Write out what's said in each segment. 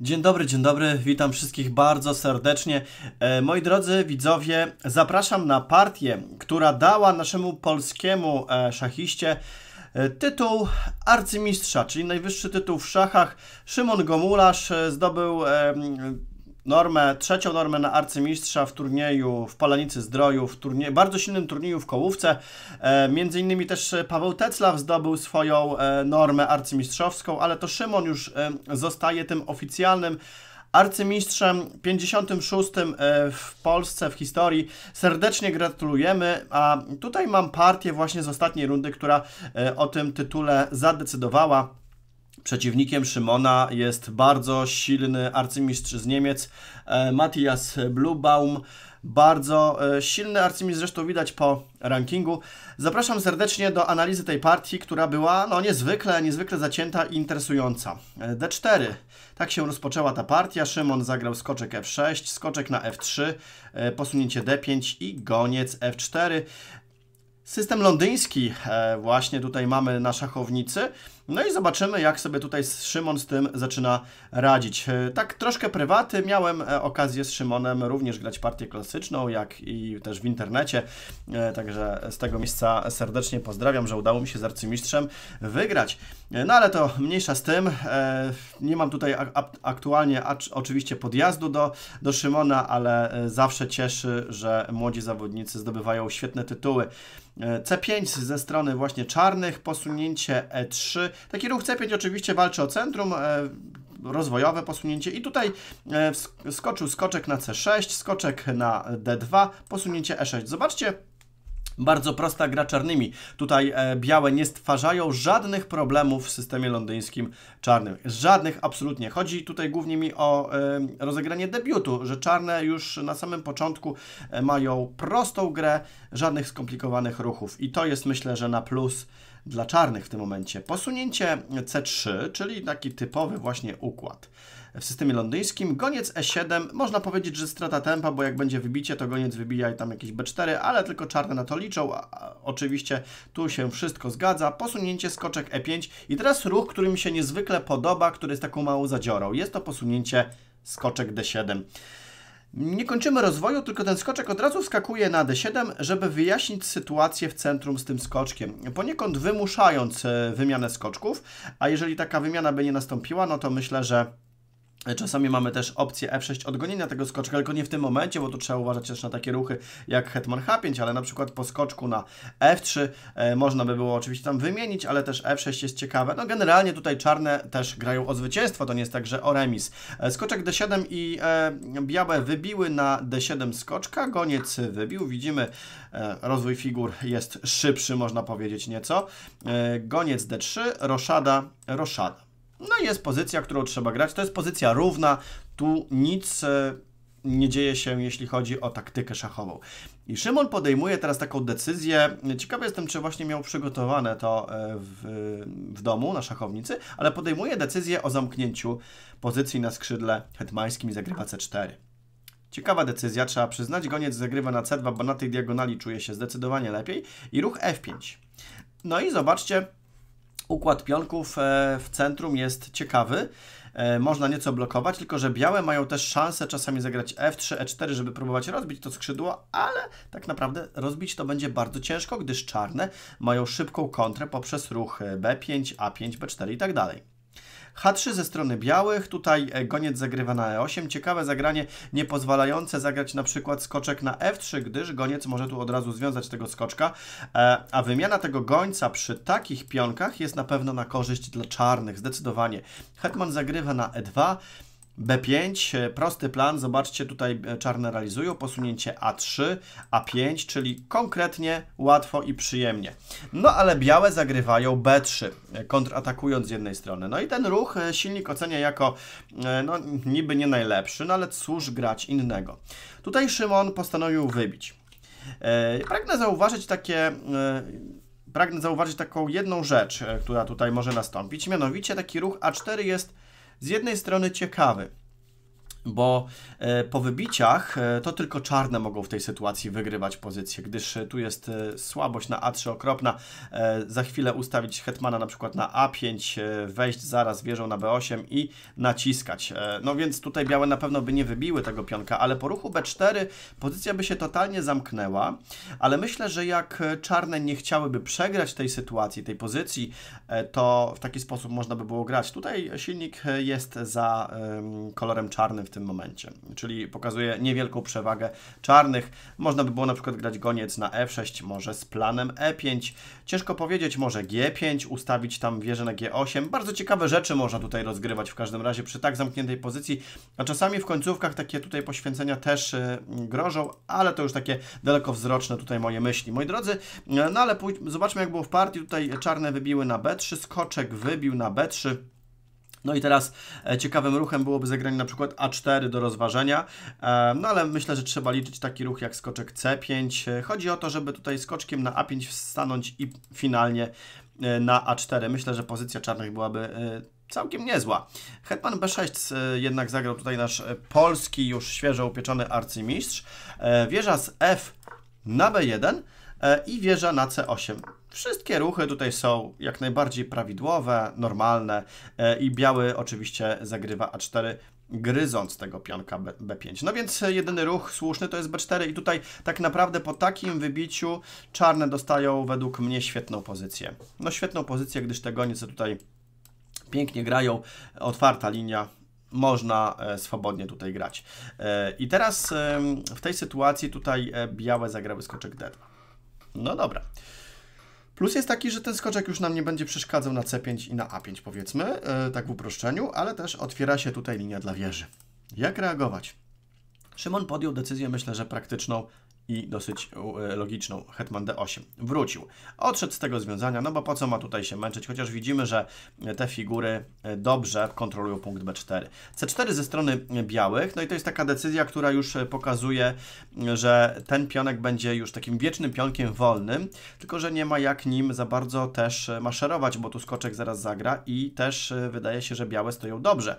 Dzień dobry, dzień dobry, witam wszystkich bardzo serdecznie. E, moi drodzy widzowie, zapraszam na partię, która dała naszemu polskiemu e, szachiście e, tytuł arcymistrza, czyli najwyższy tytuł w szachach. Szymon Gomularz zdobył normę, trzecią normę na arcymistrza w turnieju w Polanicy Zdroju, w turnie, bardzo silnym turnieju w Kołówce. E, między innymi też Paweł Teclaw zdobył swoją e, normę arcymistrzowską, ale to Szymon już e, zostaje tym oficjalnym arcymistrzem 56 e, w Polsce w historii. Serdecznie gratulujemy, a tutaj mam partię właśnie z ostatniej rundy, która e, o tym tytule zadecydowała. Przeciwnikiem Szymona jest bardzo silny arcymistrz z Niemiec, e, Matthias Blubaum. Bardzo e, silny arcymistrz, zresztą widać po rankingu. Zapraszam serdecznie do analizy tej partii, która była no, niezwykle, niezwykle zacięta i interesująca. E, D4. Tak się rozpoczęła ta partia. Szymon zagrał skoczek F6, skoczek na F3, posunięcie D5 i goniec F4. System londyński właśnie tutaj mamy na szachownicy. No i zobaczymy, jak sobie tutaj Szymon z tym zaczyna radzić. E, tak troszkę prywaty, miałem e, okazję z Szymonem również grać partię klasyczną, jak i też w internecie, e, także z tego miejsca serdecznie pozdrawiam, że udało mi się z arcymistrzem wygrać. No ale to mniejsza z tym, nie mam tutaj aktualnie oczywiście podjazdu do, do Szymona, ale zawsze cieszy, że młodzi zawodnicy zdobywają świetne tytuły. C5 ze strony właśnie czarnych, posunięcie E3, Taki ruch C5 oczywiście walczy o centrum, e, rozwojowe posunięcie i tutaj e, skoczył skoczek na C6, skoczek na D2, posunięcie E6. Zobaczcie, bardzo prosta gra czarnymi. Tutaj e, białe nie stwarzają żadnych problemów w systemie londyńskim czarnym. Żadnych absolutnie. Chodzi tutaj głównie mi o e, rozegranie debiutu, że czarne już na samym początku e, mają prostą grę, żadnych skomplikowanych ruchów. I to jest myślę, że na plus dla czarnych w tym momencie. Posunięcie C3, czyli taki typowy właśnie układ w systemie londyńskim. Goniec E7, można powiedzieć, że strata tempa, bo jak będzie wybicie, to goniec wybija i tam jakieś B4, ale tylko czarne na to liczą. A, oczywiście tu się wszystko zgadza. Posunięcie skoczek E5 i teraz ruch, który mi się niezwykle podoba, który jest taką małą zadziorą. Jest to posunięcie skoczek D7. Nie kończymy rozwoju, tylko ten skoczek od razu skakuje na D7, żeby wyjaśnić sytuację w centrum z tym skoczkiem, poniekąd wymuszając e, wymianę skoczków, a jeżeli taka wymiana by nie nastąpiła, no to myślę, że Czasami mamy też opcję F6 odgonienia tego skoczka, tylko nie w tym momencie, bo tu trzeba uważać też na takie ruchy jak hetman H5, ale na przykład po skoczku na F3 e, można by było oczywiście tam wymienić, ale też F6 jest ciekawe. No generalnie tutaj czarne też grają o zwycięstwo, to nie jest tak, że o remis. E, skoczek D7 i e, białe wybiły na D7 skoczka, goniec wybił, widzimy e, rozwój figur jest szybszy, można powiedzieć nieco. E, goniec D3, roszada, roszada. No jest pozycja, którą trzeba grać. To jest pozycja równa. Tu nic e, nie dzieje się, jeśli chodzi o taktykę szachową. I Szymon podejmuje teraz taką decyzję. Ciekawy jestem, czy właśnie miał przygotowane to e, w, w domu na szachownicy, ale podejmuje decyzję o zamknięciu pozycji na skrzydle hetmańskim i zagrywa C4. Ciekawa decyzja, trzeba przyznać. Goniec zagrywa na C2, bo na tej diagonali czuje się zdecydowanie lepiej. I ruch F5. No i zobaczcie, Układ pionków e, w centrum jest ciekawy. E, można nieco blokować, tylko że białe mają też szansę czasami zagrać F3, E4, żeby próbować rozbić to skrzydło, ale tak naprawdę rozbić to będzie bardzo ciężko, gdyż czarne mają szybką kontrę poprzez ruchy B5, A5, B4 i tak dalej. H3 ze strony białych, tutaj e, goniec zagrywa na E8. Ciekawe zagranie nie pozwalające zagrać na przykład skoczek na F3, gdyż goniec może tu od razu związać tego skoczka, e, a wymiana tego gońca przy takich pionkach jest na pewno na korzyść dla czarnych, zdecydowanie. Hetman zagrywa na E2, B5, e, prosty plan, zobaczcie tutaj e, czarne realizują, posunięcie A3, A5, czyli konkretnie, łatwo i przyjemnie. No ale białe zagrywają B3, e, kontratakując z jednej strony. No i ten ruch silnik ocenia jako no, niby nie najlepszy, no ale cóż grać innego. Tutaj Szymon postanowił wybić. Pragnę zauważyć takie pragnę zauważyć taką jedną rzecz, która tutaj może nastąpić, mianowicie taki ruch A4 jest z jednej strony ciekawy, bo e, po wybiciach e, to tylko czarne mogą w tej sytuacji wygrywać pozycję, gdyż e, tu jest słabość na A3 okropna. Za chwilę ustawić hetmana na przykład na A5, wejść zaraz wieżą na B8 i naciskać. No więc tutaj białe na pewno by nie wybiły tego pionka, ale po ruchu B4 pozycja by się totalnie zamknęła, ale myślę, że jak czarne nie chciałyby przegrać tej sytuacji, tej pozycji, to w taki sposób można by było grać. Tutaj silnik jest za kolorem czarnym w tym momencie, czyli pokazuje niewielką przewagę czarnych. Można by było na przykład grać goniec na f6, może z planem e5. Ciężko powiedzieć, może g5, ustawić tam wieżę na g8. Bardzo ciekawe rzeczy można tutaj rozgrywać w każdym razie przy tak zamkniętej pozycji, a czasami w końcówkach takie tutaj poświęcenia też y, grożą, ale to już takie dalekowzroczne tutaj moje myśli. Moi drodzy, no ale pójdź, zobaczmy jak było w partii. Tutaj czarne wybiły na b3, skoczek wybił na b3. No i teraz e, ciekawym ruchem byłoby zagranie na przykład A4 do rozważenia, e, no ale myślę, że trzeba liczyć taki ruch jak skoczek C5. E, chodzi o to, żeby tutaj skoczkiem na A5 stanąć i finalnie na A4. Myślę, że pozycja czarnych byłaby całkiem niezła. Hetman B6 jednak zagrał tutaj nasz polski, już świeżo upieczony arcymistrz. Wieża z F na B1. E, i wieża na C8. Wszystkie ruchy tutaj są jak najbardziej prawidłowe, normalne e, i biały oczywiście zagrywa A4 gryząc tego pionka B5. No więc jedyny ruch słuszny to jest B4 i tutaj tak naprawdę po takim wybiciu czarne dostają według mnie świetną pozycję. No świetną pozycję, gdyż te gonice tutaj pięknie grają, otwarta linia, można e, swobodnie tutaj grać. I teraz w tej sytuacji tutaj białe zagrały skoczek D2. No dobra. Plus jest taki, że ten skoczek już nam nie będzie przeszkadzał na C5 i na A5 powiedzmy, e, tak w uproszczeniu, ale też otwiera się tutaj linia dla wieży. Jak reagować? Szymon podjął decyzję, myślę, że praktyczną, i dosyć e, logiczną Hetman D8. Wrócił. Odszedł z tego związania, no bo po co ma tutaj się męczyć, chociaż widzimy, że te figury e, dobrze kontrolują punkt B4. C4 ze strony białych, no i to jest taka decyzja, która już e, pokazuje, że ten pionek będzie już takim wiecznym pionkiem wolnym, tylko że nie ma jak nim za bardzo też maszerować, bo tu skoczek zaraz zagra i też wydaje się, że białe stoją dobrze.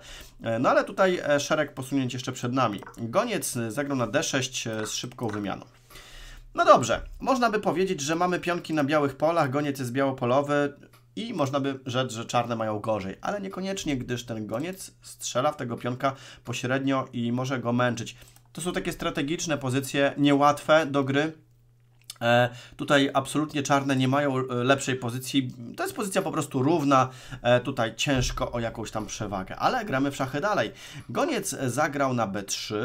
No ale tutaj szereg posunięć jeszcze przed nami. Goniec zagrał na D6 z szybką wymianą. No dobrze, można by powiedzieć, że mamy pionki na białych polach, goniec jest białopolowy i można by rzec, że czarne mają gorzej, ale niekoniecznie, gdyż ten goniec strzela w tego pionka pośrednio i może go męczyć. To są takie strategiczne pozycje, niełatwe do gry, E, tutaj absolutnie czarne nie mają e, lepszej pozycji. To jest pozycja po prostu równa. E, tutaj ciężko o jakąś tam przewagę, ale gramy w szachy dalej. Goniec zagrał na B3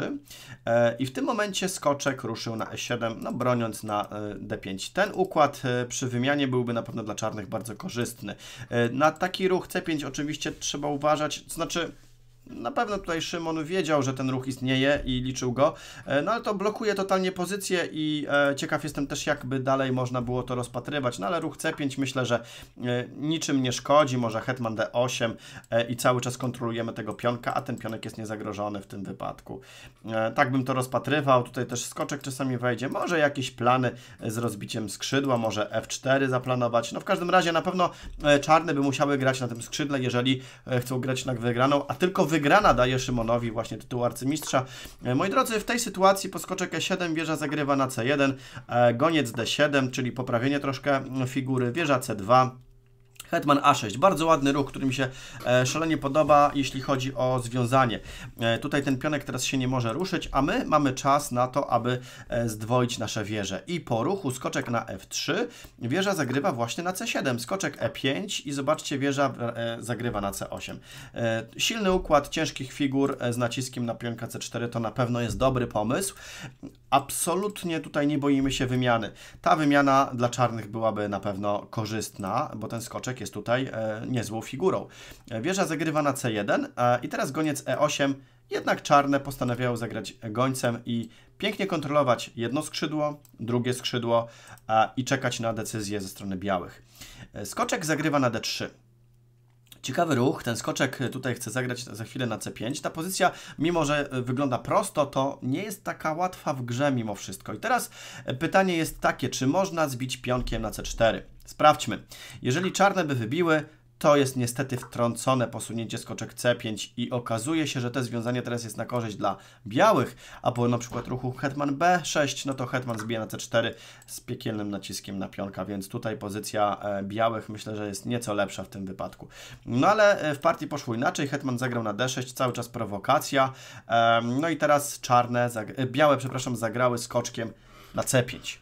i w tym momencie skoczek ruszył na E7, no broniąc na D5. Ten układ przy wymianie byłby na pewno dla czarnych bardzo korzystny. Na taki ruch C5 oczywiście trzeba uważać, to znaczy na pewno tutaj Szymon wiedział, że ten ruch istnieje i liczył go, e, no ale to blokuje totalnie pozycję i e, ciekaw jestem też, jakby dalej można było to rozpatrywać, no ale ruch C5 myślę, że e, niczym nie szkodzi, może hetman D8 i cały czas kontrolujemy tego pionka, a ten pionek jest niezagrożony w tym wypadku. Tak bym to rozpatrywał, tutaj też skoczek czasami wejdzie, może jakieś plany z rozbiciem skrzydła, może F4 zaplanować, no w każdym razie na pewno czarne by musiały grać na tym skrzydle, jeżeli chcą grać na wygraną, a tylko wygrana daje Szymonowi właśnie tytuł arcymistrza. E, moi drodzy, w tej sytuacji po skoczek E7 wieża zagrywa na C1, e, goniec D7, czyli poprawienie troszkę figury, wieża C2, Hetman A6. Bardzo ładny ruch, który mi się e, szalenie podoba, jeśli chodzi o związanie. E, tutaj ten pionek teraz się nie może ruszyć, a my mamy czas na to, aby e, zdwoić nasze wieże. I po ruchu skoczek na F3 wieża zagrywa właśnie na C7. Skoczek E5 i zobaczcie, wieża zagrywa na C8. Silny układ ciężkich figur z naciskiem na pionka C4 to na pewno jest dobry pomysł, Absolutnie tutaj nie boimy się wymiany. Ta wymiana dla czarnych byłaby na pewno korzystna, bo ten skoczek jest tutaj e, niezłą figurą. E, wieża zagrywa na C1 e, i teraz goniec E8. Jednak czarne postanawiają zagrać gońcem i pięknie kontrolować jedno skrzydło, drugie skrzydło e, i czekać na decyzję ze strony białych. E, skoczek zagrywa na D3. Ciekawy ruch, ten skoczek tutaj chce zagrać za chwilę na C5. Ta pozycja, mimo że e, wygląda prosto, to nie jest taka łatwa w grze mimo wszystko. I teraz e, pytanie jest takie, czy można zbić pionkiem na C4? Sprawdźmy. Jeżeli czarne by wybiły, to jest niestety wtrącone posunięcie skoczek C5 i okazuje się, że to związanie teraz jest na korzyść dla białych, a po na przykład ruchu hetman B6, no to hetman zbija na C4 z piekielnym naciskiem na pionka, więc tutaj pozycja e, białych myślę, że jest nieco lepsza w tym wypadku. No ale e, w partii poszło inaczej, hetman zagrał na D6, cały czas prowokacja, e, no i teraz czarne, białe, przepraszam, zagrały skoczkiem na C5.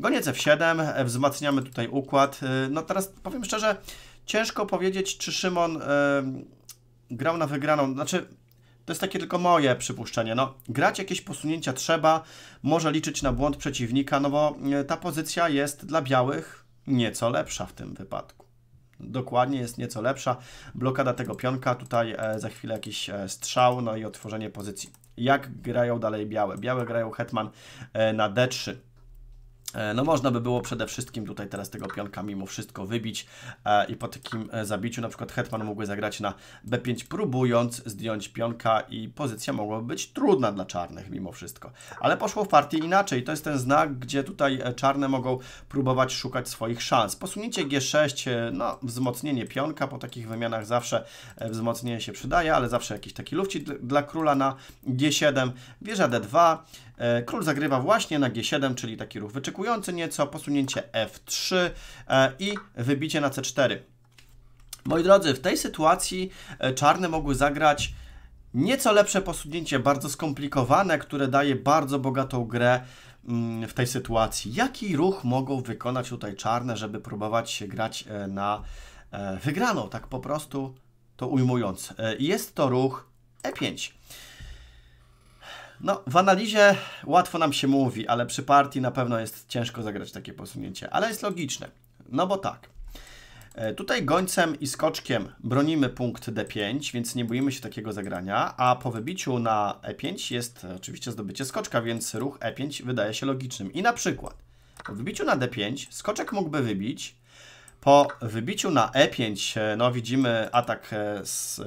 Goniec F7, wzmacniamy tutaj układ. No teraz powiem szczerze, ciężko powiedzieć, czy Szymon y, grał na wygraną. Znaczy, to jest takie tylko moje przypuszczenie. No, grać jakieś posunięcia trzeba, może liczyć na błąd przeciwnika, no bo e, ta pozycja jest dla białych nieco lepsza w tym wypadku. Dokładnie jest nieco lepsza. Blokada tego pionka, tutaj e, za chwilę jakiś e, strzał, no i otworzenie pozycji. Jak grają dalej białe? Białe grają hetman na d3. E, no można by było przede wszystkim tutaj teraz tego pionka mimo wszystko wybić e, i po takim e, zabiciu na przykład hetman mógłby zagrać na b5 próbując zdjąć pionka i pozycja mogłaby być trudna dla czarnych mimo wszystko. Ale poszło w partii inaczej. To jest ten znak, gdzie tutaj czarne mogą próbować szukać swoich szans. Posunięcie g6, no wzmocnienie pionka po takich wymianach zawsze wzmocnienie się przydaje, ale zawsze jakiś taki lufcik dla króla na g7, wieża d2, król zagrywa właśnie na g7, czyli taki ruch wyczekujący nieco, posunięcie F3 e, i wybicie na C4. Moi drodzy, w tej sytuacji e, czarne mogły zagrać nieco lepsze posunięcie, bardzo skomplikowane, które daje bardzo bogatą grę mm, w tej sytuacji. Jaki ruch mogą wykonać tutaj czarne, żeby próbować się grać e, na wygraną, tak po prostu to ujmując. Jest to ruch E5. No, w analizie łatwo nam się mówi, ale przy partii na pewno jest ciężko zagrać takie posunięcie, ale jest logiczne. No bo tak. E, tutaj gońcem i skoczkiem bronimy punkt d5, więc nie boimy się takiego zagrania, a po wybiciu na e5 jest oczywiście zdobycie skoczka, więc ruch e5 wydaje się logicznym. I na przykład po wybiciu na d5 skoczek mógłby wybić, po wybiciu na e5 e, no widzimy atak e, z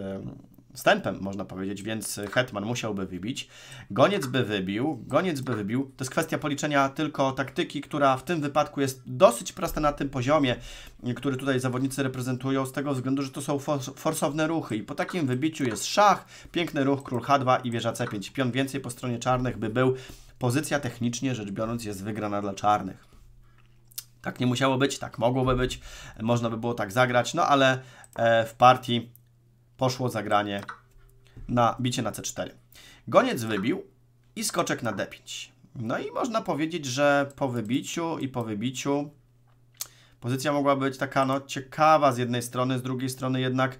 wstępem, można powiedzieć, więc Hetman musiałby wybić. Goniec by wybił, goniec by wybił. To jest kwestia policzenia tylko taktyki, która w tym wypadku jest dosyć prosta na tym poziomie, który tutaj zawodnicy reprezentują, z tego względu, że to są forsowne ruchy. I po takim wybiciu jest szach, piękny ruch, król H2 i wieża C5. Pion więcej po stronie czarnych by był. Pozycja technicznie rzecz biorąc jest wygrana dla czarnych. Tak nie musiało być, tak mogłoby być, można by było tak zagrać, no ale e, w partii poszło zagranie na bicie na C4. Goniec wybił i skoczek na D5. No i można powiedzieć, że po wybiciu i po wybiciu pozycja mogła być taka no, ciekawa z jednej strony, z drugiej strony jednak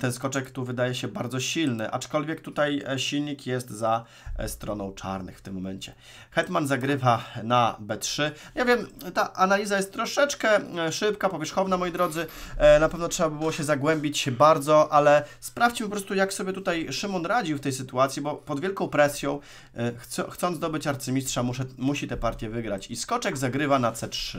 ten skoczek tu wydaje się bardzo silny, aczkolwiek tutaj e, silnik jest za e, stroną czarnych w tym momencie. Hetman zagrywa na B3. Ja wiem, ta analiza jest troszeczkę e, szybka, powierzchowna, moi drodzy. Na pewno trzeba by było się zagłębić bardzo, ale sprawdźmy po prostu, jak sobie tutaj Szymon radził w tej sytuacji, bo pod wielką presją, chcąc zdobyć arcymistrza, muszę, musi tę partię wygrać. I skoczek zagrywa na C3.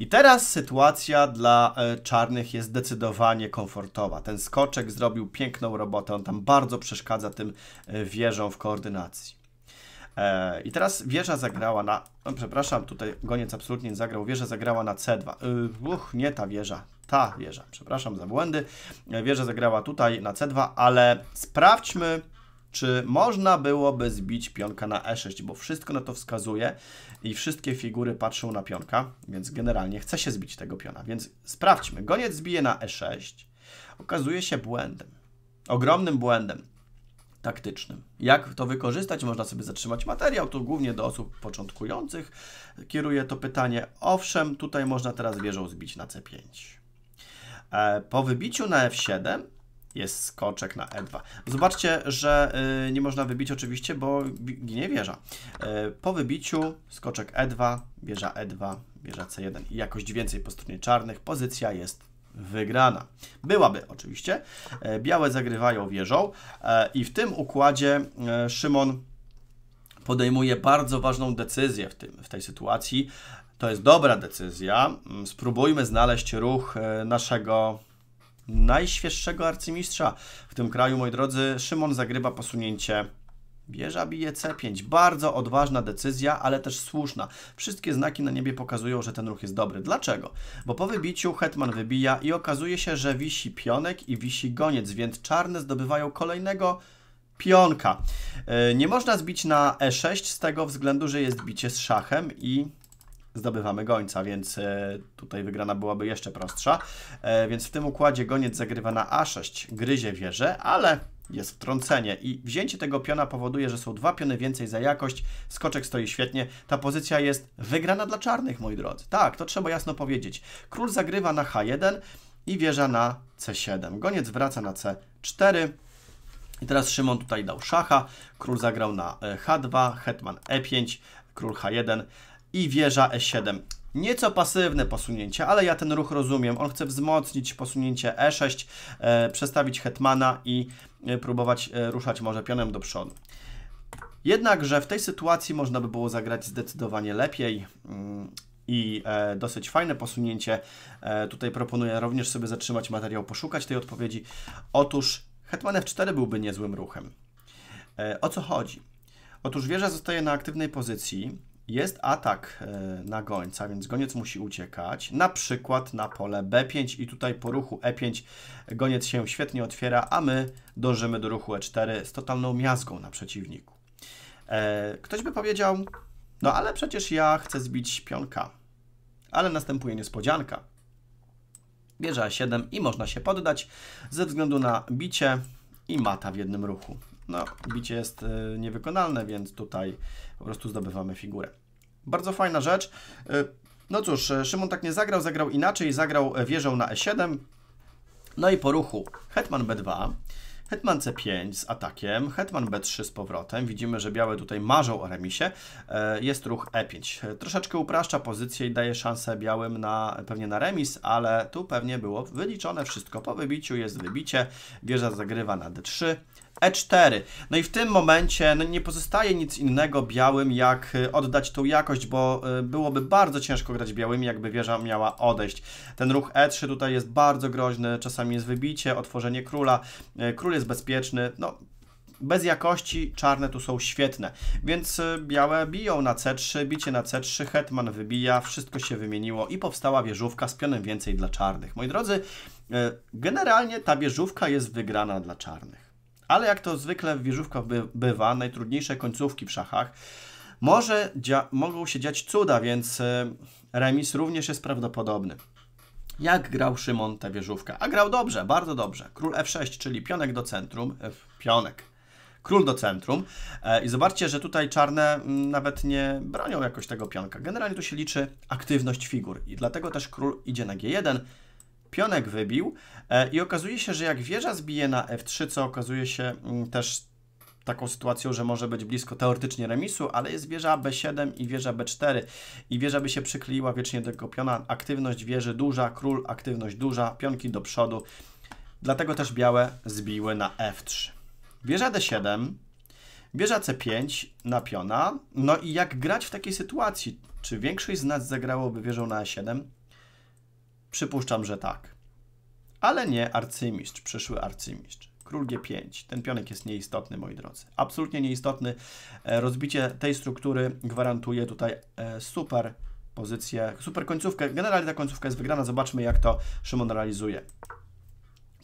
I teraz sytuacja dla e, czarnych jest zdecydowanie komfortowa. Ten skoczek zrobił piękną robotę, on tam bardzo przeszkadza tym e, wieżom w koordynacji. E, I teraz wieża zagrała na... No przepraszam, tutaj goniec absolutnie nie zagrał. Wieża zagrała na C2. Uch, nie ta wieża. Ta wieża. Przepraszam za błędy. Wieża zagrała tutaj na C2, ale sprawdźmy czy można byłoby zbić pionka na e6, bo wszystko na to wskazuje i wszystkie figury patrzą na pionka, więc generalnie chce się zbić tego piona. Więc sprawdźmy. Goniec zbije na e6. Okazuje się błędem. Ogromnym błędem taktycznym. Jak to wykorzystać? Można sobie zatrzymać materiał. Tu głównie do osób początkujących kieruje to pytanie. Owszem, tutaj można teraz wieżą zbić na c5. E, po wybiciu na f7 jest skoczek na E2. Zobaczcie, że y, nie można wybić oczywiście, bo ginie wieża. Y, po wybiciu skoczek E2, wieża E2, wieża C1 i jakość więcej po stronie czarnych, pozycja jest wygrana. Byłaby oczywiście. Y, białe zagrywają wieżą y, i w tym układzie y, Szymon podejmuje bardzo ważną decyzję w, tym, w tej sytuacji. To jest dobra decyzja. Mm, spróbujmy znaleźć ruch y, naszego najświeższego arcymistrza w tym kraju, moi drodzy. Szymon zagrywa posunięcie Bierza bije C5. Bardzo odważna decyzja, ale też słuszna. Wszystkie znaki na niebie pokazują, że ten ruch jest dobry. Dlaczego? Bo po wybiciu hetman wybija i okazuje się, że wisi pionek i wisi goniec, więc czarne zdobywają kolejnego pionka. E, nie można zbić na E6 z tego względu, że jest bicie z szachem i zdobywamy gońca, więc e, tutaj wygrana byłaby jeszcze prostsza. E, więc w tym układzie goniec zagrywa na A6, gryzie wieżę, ale jest wtrącenie i wzięcie tego piona powoduje, że są dwa piony więcej za jakość, skoczek stoi świetnie, ta pozycja jest wygrana dla czarnych, moi drodzy. Tak, to trzeba jasno powiedzieć. Król zagrywa na H1 i wieża na C7. Goniec wraca na C4. I teraz Szymon tutaj dał szacha, król zagrał na e, H2, hetman E5, król H1, i wieża E7. Nieco pasywne posunięcie, ale ja ten ruch rozumiem. On chce wzmocnić posunięcie E6, e, przestawić hetmana i e, próbować e, ruszać może pionem do przodu. Jednakże w tej sytuacji można by było zagrać zdecydowanie lepiej mm, i e, dosyć fajne posunięcie. tutaj proponuję również sobie zatrzymać materiał, poszukać tej odpowiedzi. Otóż hetman f4 byłby niezłym ruchem. o co chodzi? Otóż wieża zostaje na aktywnej pozycji, jest atak e, na gońca, więc goniec musi uciekać, na przykład na pole B5 i tutaj po ruchu E5 goniec się świetnie otwiera, a my dążymy do ruchu E4 z totalną miazgą na przeciwniku. E, ktoś by powiedział, no ale przecież ja chcę zbić pionka. Ale następuje niespodzianka. Bierze A7 i można się poddać ze względu na bicie i mata w jednym ruchu no bicie jest e, niewykonalne, więc tutaj po prostu zdobywamy figurę. Bardzo fajna rzecz. E, no cóż, e, Szymon tak nie zagrał, zagrał inaczej, zagrał wieżą na e7. No i po ruchu hetman b2, hetman c5 z atakiem, hetman b3 z powrotem. Widzimy, że białe tutaj marzą o remisie. Jest ruch e5. Troszeczkę upraszcza pozycję i daje szansę białym na, pewnie na remis, ale tu pewnie było wyliczone wszystko. Po wybiciu jest wybicie, wieża zagrywa na d3, E4. No i w tym momencie no nie pozostaje nic innego białym, jak y, oddać tą jakość, bo y, byłoby bardzo ciężko grać białymi, jakby wieża miała odejść. Ten ruch E3 tutaj jest bardzo groźny, czasami jest wybicie, otworzenie króla, y, król jest bezpieczny, no bez jakości czarne tu są świetne. Więc białe biją na C3, bicie na C3, hetman wybija, wszystko się wymieniło i powstała wieżówka z pionem więcej dla czarnych. Moi drodzy, generalnie ta wieżówka jest wygrana dla czarnych. Ale jak to zwykle w wieżówkach by, bywa, najtrudniejsze końcówki w szachach, może mogą się dziać cuda, więc e, remis również jest prawdopodobny. Jak grał Szymon tę wieżówkę? A grał dobrze, bardzo dobrze. Król f6, czyli pionek do centrum. E, pionek. Król do centrum. E, I zobaczcie, że tutaj czarne mm, nawet nie bronią jakoś tego pionka. Generalnie tu się liczy aktywność figur i dlatego też król idzie na g1, pionek wybił e, i okazuje się, że jak wieża zbije na f3, co okazuje się mm, też taką sytuacją, że może być blisko teoretycznie remisu, ale jest wieża B7 i wieża B4 i wieża by się przykleiła wiecznie do tego piona. Aktywność wieży duża, król aktywność duża, pionki do przodu. Dlatego też białe zbiły na F3. Wieża D7, wieża C5 na piona. No i jak grać w takiej sytuacji? Czy większość z nas zagrałoby wieżą na E7? Przypuszczam, że tak. Ale nie arcymistrz, przyszły arcymistrz. Król G5. Ten pionek jest nieistotny, moi drodzy. Absolutnie nieistotny. E, rozbicie tej struktury gwarantuje tutaj e, super pozycję, super końcówkę. Generalnie ta końcówka jest wygrana. Zobaczmy, jak to Szymon realizuje.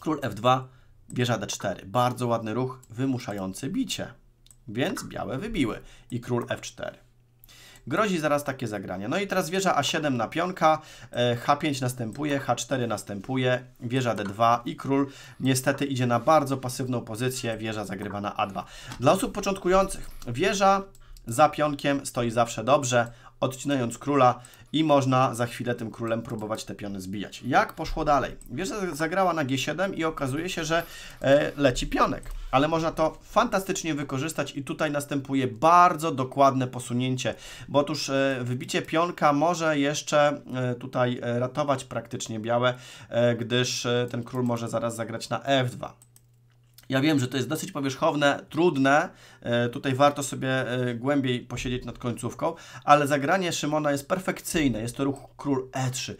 Król F2, bierze D4. Bardzo ładny ruch, wymuszający bicie. Więc białe wybiły i król F4. Grozi zaraz takie zagranie. No i teraz wieża A7 na pionka, e, H5 następuje, H4 następuje, wieża D2 i król niestety idzie na bardzo pasywną pozycję, wieża zagrywa na A2. Dla osób początkujących wieża za pionkiem stoi zawsze dobrze, odcinając króla i można za chwilę tym królem próbować te piony zbijać. Jak poszło dalej? Wiesz, zagrała na G7 i okazuje się, że e, leci pionek, ale można to fantastycznie wykorzystać i tutaj następuje bardzo dokładne posunięcie, bo otóż e, wybicie pionka może jeszcze e, tutaj ratować praktycznie białe, gdyż ten król może zaraz zagrać na F2. Ja wiem, że to jest dosyć powierzchowne, trudne, e, tutaj warto sobie e, głębiej posiedzieć nad końcówką, ale zagranie Szymona jest perfekcyjne, jest to ruch król e3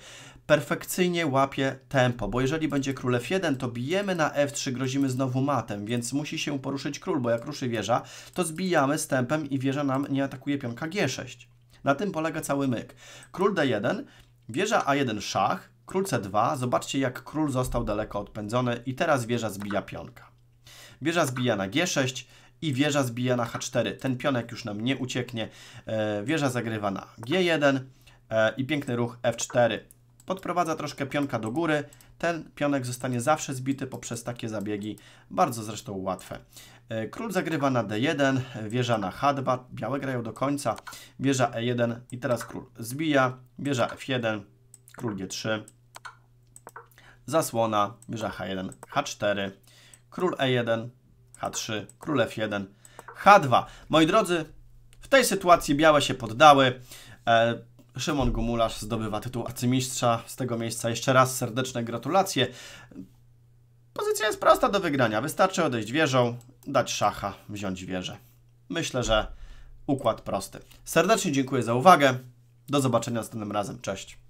perfekcyjnie łapie tempo, bo jeżeli będzie król f1, to bijemy na f3, grozimy znowu matem, więc musi się poruszyć król, bo jak ruszy wieża, to zbijamy z tempem i wieża nam nie atakuje pionka g6. Na tym polega cały myk. Król d1, wieża a1 szach, król c2, zobaczcie jak król został daleko odpędzony i teraz wieża zbija pionka. Wieża zbija na G6 i wieża zbija na H4. Ten pionek już nam nie ucieknie. E, wieża zagrywa na G1 e, i piękny ruch F4. Podprowadza troszkę pionka do góry. Ten pionek zostanie zawsze zbity poprzez takie zabiegi, bardzo zresztą łatwe. E, król zagrywa na D1, wieża na H2, białe grają do końca, wieża E1 i teraz król zbija, wieża F1, król G3, zasłona, wieża H1, H4, król e1, h3, król f1, h2. Moi drodzy, w tej sytuacji białe się poddały. E, Szymon Gumularz zdobywa tytuł arcymistrza. Z tego miejsca jeszcze raz serdeczne gratulacje. Pozycja jest prosta do wygrania. Wystarczy odejść wieżą, dać szacha, wziąć wieżę. Myślę, że układ prosty. Serdecznie dziękuję za uwagę. Do zobaczenia następnym razem. Cześć.